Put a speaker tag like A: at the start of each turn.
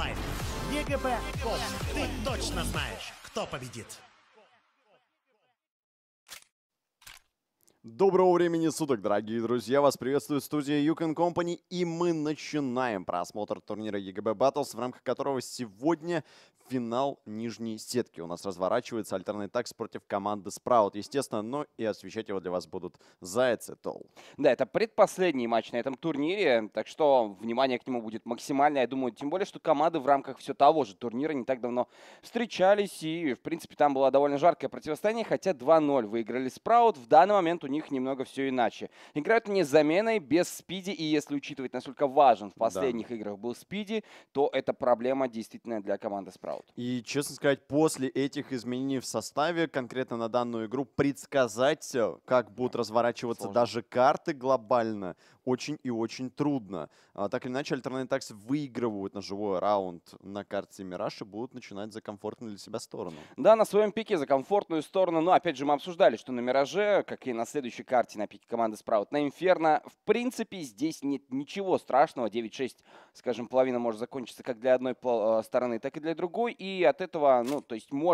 A: онлайн. ЕГП Колд. Ты точно знаешь, кто победит. Доброго времени суток, дорогие друзья! Вас приветствует студия Yukon Company, и мы начинаем просмотр турнира EGB Battles, в рамках которого сегодня финал нижней сетки. У нас разворачивается альтернативный такс против команды Спраут. естественно, но и освещать его для вас будут Зайцы Тол. Да, это предпоследний матч на этом турнире, так что внимание к нему будет максимальное, я думаю, тем более,
B: что команды в рамках все того же турнира не так давно встречались, и, в принципе, там было довольно жаркое противостояние, хотя 2-0 выиграли Спраут. В данный момент у них них немного все иначе. Играют они заменой без спиди, и если учитывать, насколько важен в последних да. играх был спиди, то это проблема действительно для команды Спраут.
A: И, честно сказать, после этих изменений в составе, конкретно на данную игру, предсказать, э, как будут разворачиваться Сложно. даже карты глобально, очень и очень трудно. А, так или иначе, Alternate Tax выигрывают на живой раунд на карте Мираж и будут начинать за комфортную для себя сторону. Да, на своем пике за
B: комфортную сторону. Но, опять же, мы обсуждали, что на Мираже, как и на следующем следующей карте на пике команды Спраут на Инферно. В принципе, здесь нет ничего страшного. 9-6, скажем, половина может закончиться как для одной э, стороны, так и для другой. И от этого, ну, то есть можно